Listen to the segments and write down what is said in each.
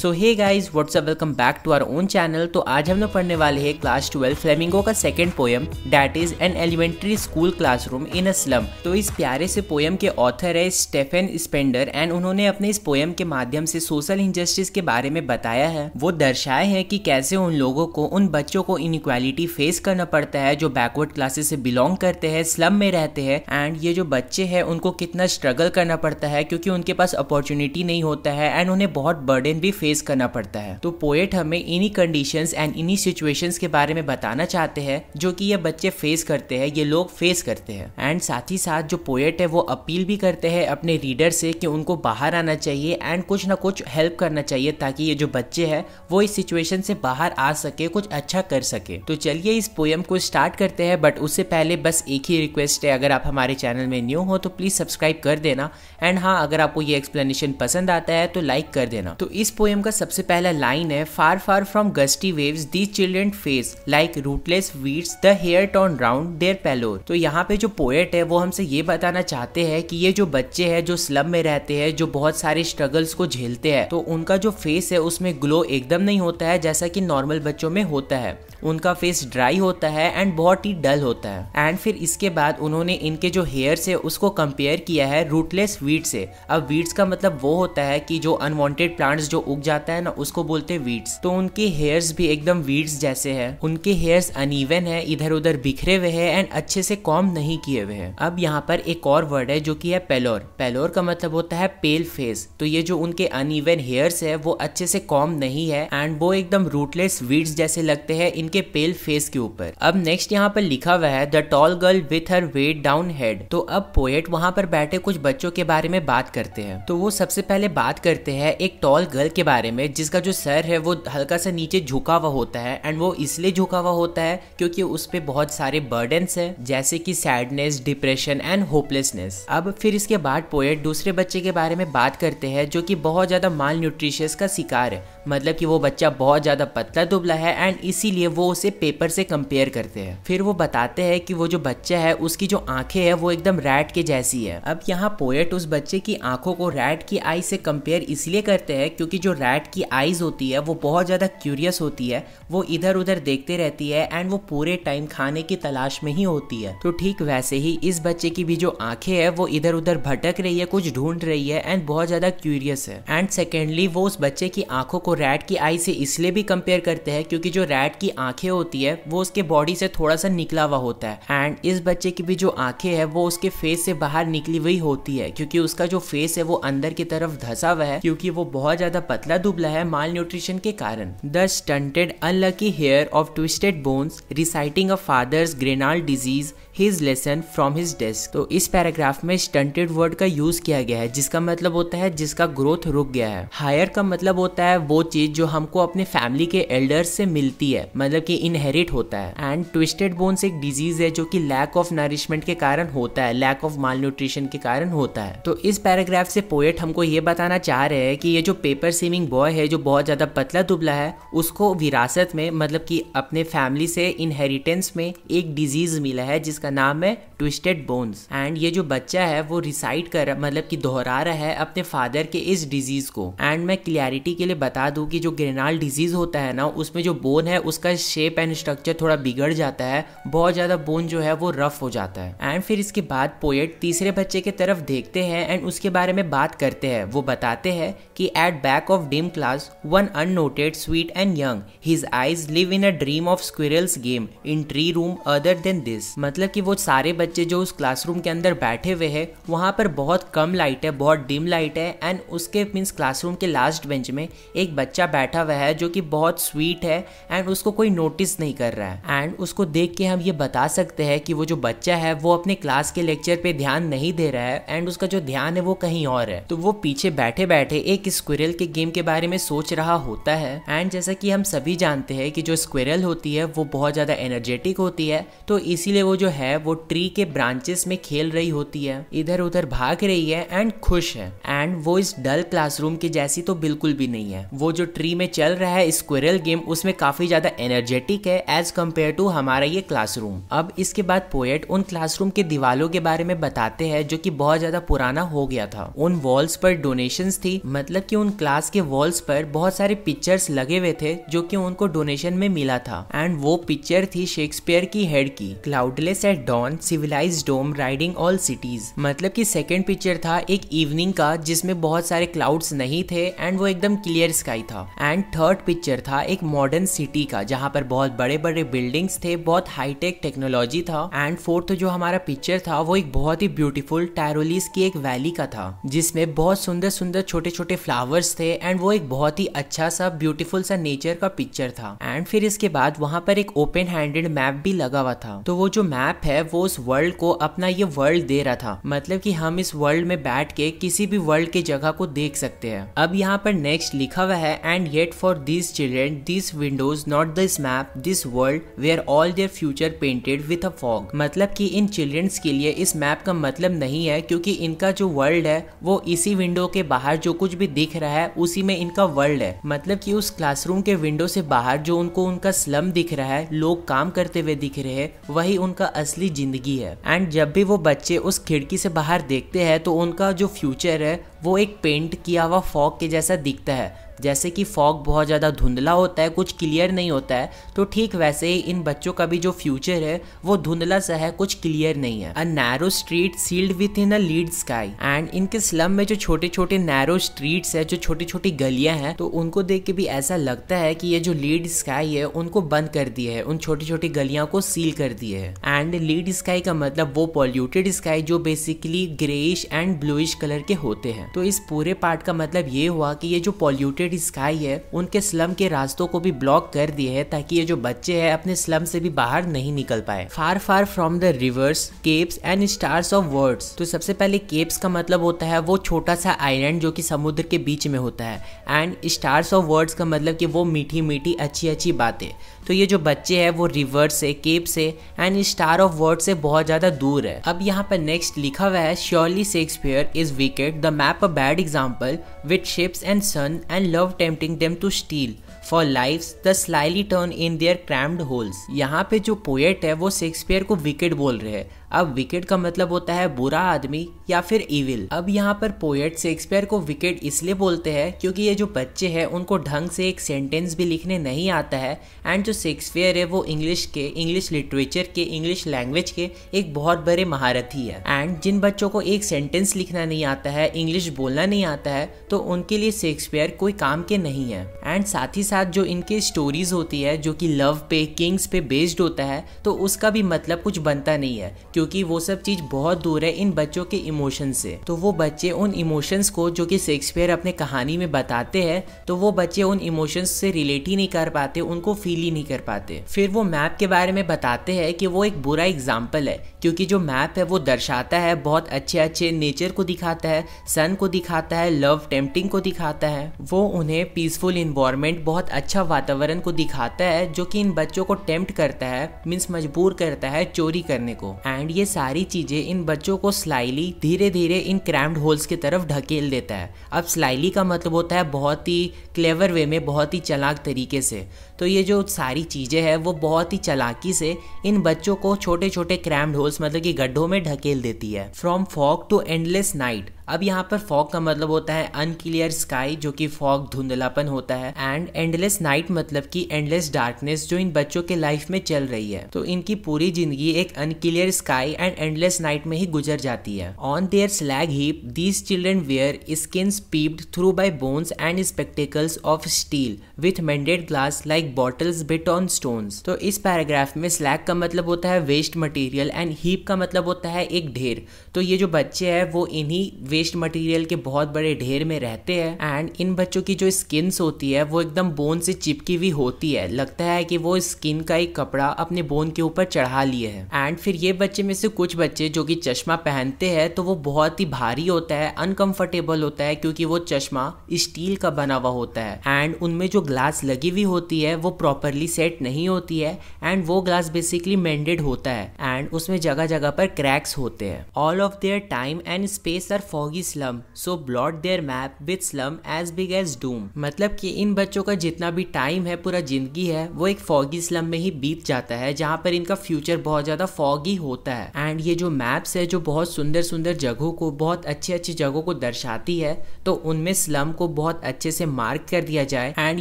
so hey guys what's up welcome back to our own channel तो आज हम लोग पढ़ने वाले हैं क्लास ट्वेल्व फ्लेमिंगो का second poem that is an elementary school classroom in a slum तो इस प्यारे से पोयम के ऑथर है स्टेफेन स्पेंडर एंड उन्होंने अपने इस पोयम के माध्यम से सोशल इंजस्टिस के बारे में बताया है वो दर्शाए है कि कैसे उन लोगों को उन बच्चों को इनक्वालिटी फेस करना पड़ता है जो बैकवर्ड क्लासेस से बिलोंग करते हैं स्लम में रहते हैं एंड ये जो बच्चे हैं उनको कितना स्ट्रगल करना पड़ता है क्योंकि उनके पास अपॉर्चुनिटी नहीं होता है एंड उन्हें बहुत बर्डन भी फेस करना पड़ता है तो पोएट हमें इन्हीं कंडीशन एंड इन्हीं सिचुएशन के बारे में बताना चाहते हैं जो कि ये बच्चे फेस करते हैं ये लोग फेस करते हैं एंड साथ ही साथ जो पोएट है वो अपील भी करते हैं अपने रीडर से कि उनको बाहर आना चाहिए एंड कुछ ना कुछ हेल्प करना चाहिए ताकि ये जो बच्चे हैं वो इस सिचुएशन से बाहर आ सके कुछ अच्छा कर सके तो चलिए इस पोएम को स्टार्ट करते हैं बट उससे पहले बस एक ही रिक्वेस्ट है अगर आप हमारे चैनल में न्यू हो तो प्लीज़ सब्सक्राइब कर देना एंड हाँ अगर आपको ये एक्सप्लेनेशन पसंद आता है तो लाइक कर देना तो इस पोएम पोएम का सबसे पहला लाइन है far far from gusty waves the children face like rootless weeds the hair torn round their pallor तो यहाँ पे जो पोएट है वो हमसे ये बताना चाहते हैं कि ये जो बच्चे हैं जो स्लम में रहते हैं जो बहुत सारे स्ट्रगल्स को झेलते हैं तो उनका जो फेस है उसमें ग्लो एकदम नहीं होता है जैसा कि नॉर्मल बच्चों में होता है उनका फेस ड्राई होता है एंड बहुत ही डल होता है एंड फिर इसके बाद उन्होंने इनके जो हेयर से उसको कंपेयर किया है रूटलेस वीड से अब वीड्स का मतलब वो होता है कि जो अनवांटेड प्लांट्स जो उग जाता है ना उसको बोलते हैं वीड्स तो उनके हेयर्स भी एकदम वीड्स जैसे है उनके हेयर्स अनइवन है इधर उधर बिखरे हुए हैं एंड अच्छे से कॉम नहीं किए हुए हैं अब यहाँ पर एक और वर्ड है जो कि है पेलोर पेलोर का मतलब होता है पेल फेस तो ये जो उनके अनइवन हेयर्स है वो अच्छे से कॉम नहीं है एंड वो एकदम रूटलेस वीड्स जैसे लगते हैं इनके पेल फेस के ऊपर अब नेक्स्ट यहाँ पर लिखा हुआ है the tall girl with her weighed down head तो अब पोएट वहाँ पर बैठे कुछ बच्चों के बारे में बात करते हैं तो वो सबसे पहले बात करते हैं एक टॉल गर्ल के बारे में जिसका जो सर है वो हल्का सा नीचे झुका हुआ होता है एंड वो इसलिए झुका हुआ होता है क्योंकि उस पर बहुत सारे बर्डन है जैसे की सैडनेस डिप्रेशन एंड होपलेसनेस अब फिर इसके बाद पोएट दूसरे बच्चे के बारे में बात करते हैं जो की बहुत ज़्यादा माल न्यूट्रिशियस का शिकार है मतलब कि वो बच्चा बहुत ज़्यादा पतला दुबला है एंड इसीलिए वो उसे पेपर से कंपेयर करते हैं फिर वो बताते हैं कि वो जो बच्चा है उसकी जो आंखें है वो एकदम रैट के जैसी है अब यहाँ पोएट उस बच्चे की आंखों को रैट की आई से कंपेयर इसलिए करते हैं क्योंकि जो रैट की आइज़ होती है वो बहुत ज़्यादा क्यूरियस होती है वो इधर उधर देखते रहती है एंड वो पूरे टाइम खाने की तलाश में ही होती है तो ठीक वैसे ही इस बच्चे की भी जो आंखें है वो इधर उधर भटक रही है कुछ ढूंढ रही है एंड बहुत ज़्यादा क्यूरियस है एंड सेकेंडली वो उस बच्चे की आंखों को रैट की आई से इसलिए भी कंपेयर करते हैं क्योंकि जो रैट की आंखें होती है वो उसके बॉडी से थोड़ा सा निकला हुआ होता है एंड इस बच्चे की भी जो आंखें है वो उसके फेस से बाहर निकली हुई होती है क्योंकि उसका जो फेस है वो अंदर की तरफ धसा हुआ है क्योंकि वो बहुत ज्यादा पतला पतला दुबला है माल न्यूट्रिशन के कारण the stunted unlucky heir of twisted bones reciting a father's gnarled disease his lesson from his desk तो इस पैराग्राफ में स्टंटेड वर्ड का यूज किया गया है जिसका मतलब होता है जिसका ग्रोथ रुक गया है हायर का मतलब होता है वो चीज जो हमको अपने फैमिली के एल्डर्स से मिलती है मतलब कि इनहेरिट होता है एंड ट्विस्टेड बोन्स एक डिजीज है जो कि लैक ऑफ नरिशमेंट के कारण होता है लैक ऑफ माल न्यूट्रिशन के कारण होता है तो इस पैराग्राफ से पोएट हमको ये बताना चाह रहे हैं कि ये जो पेपर सीमिंग बॉय है जो बहुत ज्यादा पतला दुबला है उसको विरासत में मतलब कि अपने फैमिली से इनहेरिटेंस में एक डिजीज मिला है जिसका जिसका नाम है ट्विस्टेड बोन्स एंड ये जो बच्चा है वो रिसाइड कर मतलब कि दोहरा रहा है अपने फादर के इस डिजीज को एंड मैं क्लियरिटी के लिए बता दूं कि जो ग्रेनाल डिजीज होता है ना उसमें जो बोन है उसका शेप एंड स्ट्रक्चर थोड़ा बिगड़ जाता है बहुत ज्यादा बोन जो है वो रफ हो जाता है एंड फिर इसके बाद पोएट तीसरे बच्चे के तरफ देखते हैं एंड उसके बारे में बात करते हैं वो बताते हैं कि at back of dim class one unnoted sweet and young his eyes live in a dream of squirrel's game in tree room other than this मतलब कि वो सारे बच्चे जो उस क्लासरूम के अंदर बैठे हुए हैं वहाँ पर बहुत कम लाइट है बहुत डिम लाइट है एंड उसके मीन्स क्लासरूम के लास्ट बेंच में एक बच्चा बैठा हुआ है जो कि बहुत स्वीट है एंड उसको कोई नोटिस नहीं कर रहा है एंड उसको देख के हम ये बता सकते हैं कि वो जो बच्चा है वो अपने क्लास के लेक्चर पे ध्यान नहीं दे रहा है एंड उसका जो ध्यान है वो कहीं और है तो वो पीछे बैठे बैठे एक स्क्विरल के गेम के बारे में सोच रहा होता है एंड जैसा कि हम सभी जानते हैं कि जो स्क्विरल होती है वो बहुत ज़्यादा एनर्जेटिक होती है तो इसीलिए वो जो है है वो ट्री के ब्रांचेस में खेल रही होती है इधर उधर भाग रही है एंड खुश है एंड वो इस डल क्लासरूम की जैसी तो बिल्कुल भी नहीं है वो जो ट्री में चल रहा है स्क्वेरल गेम उसमें काफी ज्यादा एनर्जेटिक है एज कम्पेयर टू हमारा ये क्लासरूम अब इसके बाद पोएट उन क्लासरूम के दीवालों के बारे में बताते हैं जो की बहुत ज्यादा पुराना हो गया था उन वॉल्स पर डोनेशन थी मतलब की उन क्लास के वॉल्स पर बहुत सारे पिक्चर्स लगे हुए थे जो की उनको डोनेशन में मिला था एंड वो पिक्चर थी शेक्सपियर की हेड की cloudless at dawn civilized dome riding all cities मतलब कि सेकेंड पिक्चर था एक इवनिंग का जिसमें बहुत सारे क्लाउड्स नहीं थे एंड वो एकदम क्लियर स्काई था एंड थर्ड पिक्चर था एक मॉडर्न सिटी का जहाँ पर बहुत बड़े बड़े बिल्डिंग्स थे बहुत हाईटेक टेक्नोलॉजी था एंड फोर्थ जो हमारा पिक्चर था वो एक बहुत ही ब्यूटीफुल टैरोलिस की एक वैली का था जिसमें बहुत सुंदर सुंदर छोटे छोटे फ्लावर्स थे एंड वो एक बहुत ही अच्छा सा ब्यूटीफुल सा नेचर का पिक्चर था एंड फिर इसके बाद वहाँ पर एक ओपन हैंडेड मैप भी लगा हुआ था तो वो जो मैप ऐप है वो उस वर्ल्ड को अपना ये वर्ल्ड दे रहा था मतलब कि हम इस वर्ल्ड में बैठ के किसी भी वर्ल्ड के जगह को देख सकते हैं अब यहाँ पर नेक्स्ट लिखा हुआ है and yet for this children this windows not this map this world are all their future painted with a fog मतलब कि इन चिल्ड्रंस के लिए इस मैप का मतलब नहीं है क्योंकि इनका जो वर्ल्ड है वो इसी विंडो के बाहर जो कुछ भी दिख रहा है उसी में इनका वर्ल्ड है मतलब कि उस क्लासरूम के विंडो से बाहर जो उनको उनका स्लम दिख रहा है लोग काम करते हुए दिख रहे हैं वही उनका असली जिंदगी है एंड जब भी वो बच्चे उस खिड़की से बाहर देखते हैं तो उनका जो फ्यूचर है वो एक पेंट किया हुआ फॉग के जैसा दिखता है जैसे कि फॉग बहुत ज़्यादा धुंधला होता है कुछ क्लियर नहीं होता है तो ठीक वैसे ही इन बच्चों का भी जो फ्यूचर है वो धुंधला सा है कुछ क्लियर नहीं है a narrow street sealed with in a lead sky and इनके स्लम में जो छोटे छोटे नैरो स्ट्रीट्स है जो छोटी छोटी गलियां हैं तो उनको देख के भी ऐसा लगता है कि ये जो लीड स्काई है उनको बंद कर दिए है उन छोटी छोटी गलियां को सील कर दिए है एंड लीड स्काई का मतलब वो पॉल्यूटेड स्काई जो basically greyish and bluish colour के होते हैं तो इस पूरे पार्ट का मतलब ये हुआ कि ये जो पॉल्यूटेड लिमिटेड स्काई है उनके स्लम के रास्तों को भी ब्लॉक कर दिए है ताकि ये जो बच्चे है अपने स्लम से भी बाहर नहीं निकल पाए far far from the rivers capes and stars of words तो सबसे पहले केप्स का मतलब होता है वो छोटा सा आईलैंड जो कि समुद्र के बीच में होता है एंड स्टार्स ऑफ वर्ड्स का मतलब कि वो मीठी मीठी अच्छी अच्छी बातें तो ये जो बच्चे हैं वो रिवर से केप से एंड स्टार ऑफ वर्ड से बहुत ज़्यादा दूर है अब यहाँ पर नेक्स्ट लिखा हुआ है surely Shakespeare is wicked the map a bad example with ships and sun and love tempting them to steal for life the slyly turn in their cramped holes यहाँ पे जो पोएट है वो शेक्सपियर को wicket बोल रहे हैं अब विकेट का मतलब होता है बुरा आदमी या फिर इविल अब यहाँ पर पोएट शेक्सपियर को विकेट इसलिए बोलते हैं क्योंकि ये जो बच्चे हैं उनको ढंग से एक सेंटेंस भी लिखने नहीं आता है एंड जो शेक्सपियर है वो इंग्लिश के इंग्लिश लिटरेचर के इंग्लिश लैंग्वेज के एक बहुत बड़े महारथी है एंड जिन बच्चों को एक सेंटेंस लिखना नहीं आता है इंग्लिश बोलना नहीं आता है तो उनके लिए शेक्सपियर कोई काम के नहीं है एंड साथ ही साथ जो इनके स्टोरीज होती है जो कि लव पे किंग्स पे बेस्ड होता है तो उसका भी मतलब कुछ बनता नहीं है क्योंकि क्योंकि वो सब चीज़ बहुत दूर है इन बच्चों के इमोशन से तो वो बच्चे उन इमोशंस को जो कि शेक्सपियर अपने कहानी में बताते हैं तो वो बच्चे उन इमोशंस से रिलेट ही नहीं कर पाते उनको फील ही नहीं कर पाते फिर वो मैप के बारे में बताते हैं कि वो एक बुरा एग्जाम्पल है क्योंकि जो मैप है वो दर्शाता है बहुत अच्छे अच्छे नेचर को दिखाता है सन को दिखाता है लव टेम्पटिंग को दिखाता है वो उन्हें पीसफुल इन्वायरमेंट बहुत अच्छा वातावरण को दिखाता है जो कि इन बच्चों को टेम्प्ट करता है मीन्स मजबूर करता है चोरी करने को एंड ये सारी चीज़ें इन बच्चों को स्लाइली धीरे धीरे इन क्रैम्ड होल्स की तरफ ढकेल देता है अब स्लाइली का मतलब होता है बहुत ही क्लेवर वे में बहुत ही चलाक तरीके से तो ये जो सारी चीज़ें हैं वो बहुत ही चलाकी से इन बच्चों को छोटे छोटे क्रैम्ड होल्स मतलब कि गड्ढों में ढकेल देती है from fog to endless night अब यहाँ पर फॉग का मतलब होता है अनक्लियर स्काई जो कि फॉग धुंधलापन होता है एंड एंडलेस नाइट मतलब कि एंडलेस डार्कनेस जो इन बच्चों के लाइफ में चल रही है तो इनकी पूरी जिंदगी एक unclear sky and endless night में ही गुजर जाती है on their slag heap these children wear skin peeped through by bones and spectacles of steel with mended glass like bottles bit on stone तो इस पैराग्राफ में स्लैग का मतलब होता है वेस्ट मटीरियल एंड हीप का मतलब होता है एक ढेर तो ये जो बच्चे है वो इन्हीं वेस्ट मटेरियल के बहुत बड़े ढेर में रहते हैं एंड इन बच्चों की जो स्किन्स होती है वो एकदम बोन से चिपकी हुई होती है लगता है कि वो स्किन का एक कपड़ा अपने बोन के ऊपर चढ़ा लिए है एंड फिर ये बच्चे में से कुछ बच्चे जो कि चश्मा पहनते हैं तो वो बहुत ही भारी होता है अनकंफर्टेबल होता है क्योंकि वो चश्मा स्टील का बना हुआ होता है एंड उनमें जो ग्लास लगी हुई होती है वो प्रॉपरली सेट नहीं होती है एंड वो ग्लास बेसिकली मेंडेड होता है एंड उसमें जगह जगह पर क्रैक्स होते हैं all of their time and space are for foggy slum so blot their map with slum as big as doom मतलब कि इन बच्चों का जितना भी टाइम है पूरा जिंदगी है वो एक फॉगी स्लम में ही बीत जाता है जहाँ पर इनका फ्यूचर बहुत ज्यादा फॉगी होता है एंड ये जो मैप्स है जो बहुत सुंदर सुंदर जगहों को बहुत अच्छे अच्छे जगहों को दर्शाती है तो उनमें स्लम को बहुत अच्छे से मार्क कर दिया जाए एंड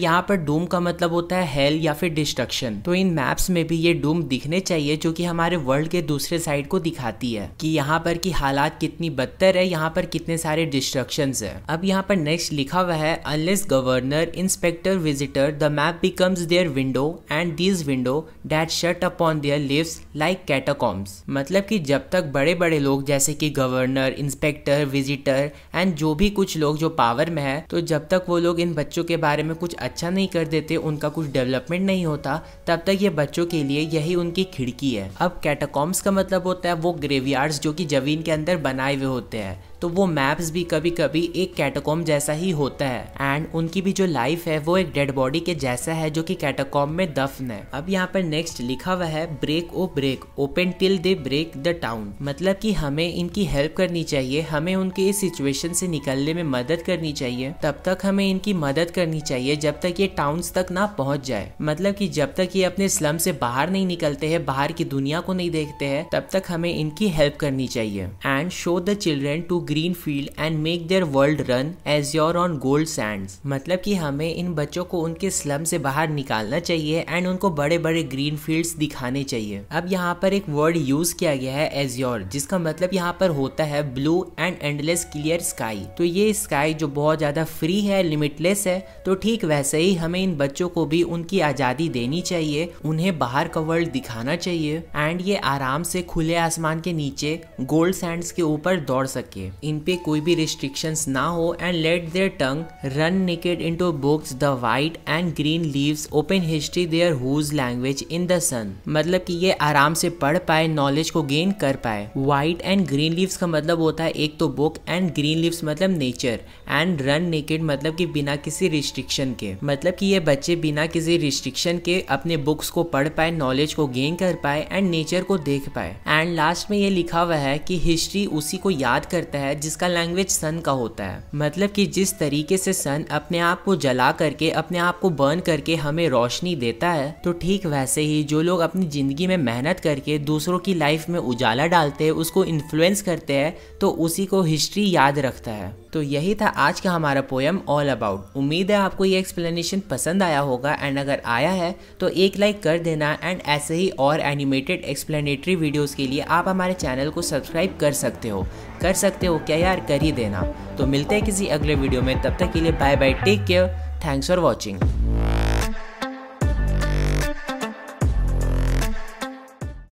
यहाँ पर डूम का मतलब होता है हेल या फिर डिस्ट्रक्शन तो इन मैप्स में भी ये डूम दिखने चाहिए जो कि हमारे वर्ल्ड के दूसरे साइड को दिखाती है कि यहाँ पर की हालात कितनी बदतर है यहाँ पर कितने सारे डिस्ट्रक्शन है अब यहाँ पर नेक्स्ट लिखा हुआ है unless governor inspector visitor the map becomes their window and this window that shut upon their lives like catacombs मतलब कि जब तक बड़े बड़े लोग जैसे कि गवर्नर इंस्पेक्टर विजिटर एंड जो भी कुछ लोग जो पावर में है तो जब तक वो लोग इन बच्चों के बारे में कुछ अच्छा नहीं कर देते उनका कुछ डेवलपमेंट नहीं होता तब तक ये बच्चों के लिए यही उनकी खिड़की है अब कैटाकॉम्स का मतलब होता है वो ग्रेवयार्ड्स जो कि जमीन के अंदर बनाए हुए होते हैं तो वो मैप्स भी कभी कभी एक कैटाकॉम जैसा ही होता है एंड उनकी भी जो लाइफ है वो एक डेड बॉडी के जैसा है जो कि कैटाकॉम में दफन है अब यहाँ पर नेक्स्ट लिखा हुआ है break O break open till they break the town मतलब कि हमें इनकी हेल्प करनी चाहिए हमें उनके इस सिचुएशन से निकलने में मदद करनी चाहिए तब तक हमें इनकी मदद करनी चाहिए जब तक ये टाउन्स तक ना पहुंच जाए मतलब कि जब तक ये अपने स्लम से बाहर नहीं निकलते हैं बाहर की दुनिया को नहीं देखते हैं तब तक हमें इनकी हेल्प करनी चाहिए and show the children to green field and make their world run azure on gold sands मतलब कि हमें इन बच्चों को उनके स्लम से बाहर निकालना चाहिए एंड उनको बड़े बड़े ग्रीन फील्ड्स दिखाने चाहिए अब यहाँ पर एक वर्ड यूज किया गया है एज योर जिसका मतलब यहाँ पर होता है blue and endless clear sky तो ये स्काई जो बहुत ज्यादा फ्री है लिमिटलेस है तो ठीक वैसे ही हमें इन बच्चों को भी उनकी आजादी देनी चाहिए उन्हें बाहर का वर्ल्ड दिखाना चाहिए एंड ये आराम से खुले आसमान के नीचे गोल्ड सैंड्स के ऊपर दौड़ सके इन पे कोई भी रिस्ट्रिक्शंस ना हो and let their tongue run naked into books the white and green leaves open history their whose language in the sun मतलब कि ये आराम से पढ़ पाए नॉलेज को गेन कर पाए वाइट एंड ग्रीन लीव्स का मतलब होता है एक तो बुक एंड ग्रीन लीव्स मतलब नेचर एंड रन नेकेड मतलब कि बिना किसी रिस्ट्रिक्शन के मतलब कि ये बच्चे बिना किसी रिस्ट्रिक्शन के अपने बुक्स को पढ़ पाए नॉलेज को गेन कर पाए एंड नेचर को देख पाए एंड लास्ट में ये लिखा हुआ है कि हिस्ट्री उसी को याद करता है जिसका लैंग्वेज सन का होता है मतलब कि जिस तरीके से सन अपने आप को जला करके अपने आप को बर्न करके हमें रोशनी देता है तो ठीक वैसे ही जो लोग अपनी ज़िंदगी में मेहनत करके दूसरों की लाइफ में उजाला डालते हैं उसको इन्फ्लुएंस करते हैं तो उसी को हिस्ट्री याद रखता है तो यही था आज का हमारा पोएम ऑल अबाउट उम्मीद है आपको ये एक्सप्लेनेशन पसंद आया होगा एंड अगर आया है तो एक लाइक कर देना एंड ऐसे ही और एनिमेटेड एक्सप्लेनेटरी वीडियोस के लिए आप हमारे चैनल को सब्सक्राइब कर सकते हो कर सकते हो क्या यार कर ही देना तो मिलते हैं किसी अगले वीडियो में तब तक के लिए bye bye take care thanks for watching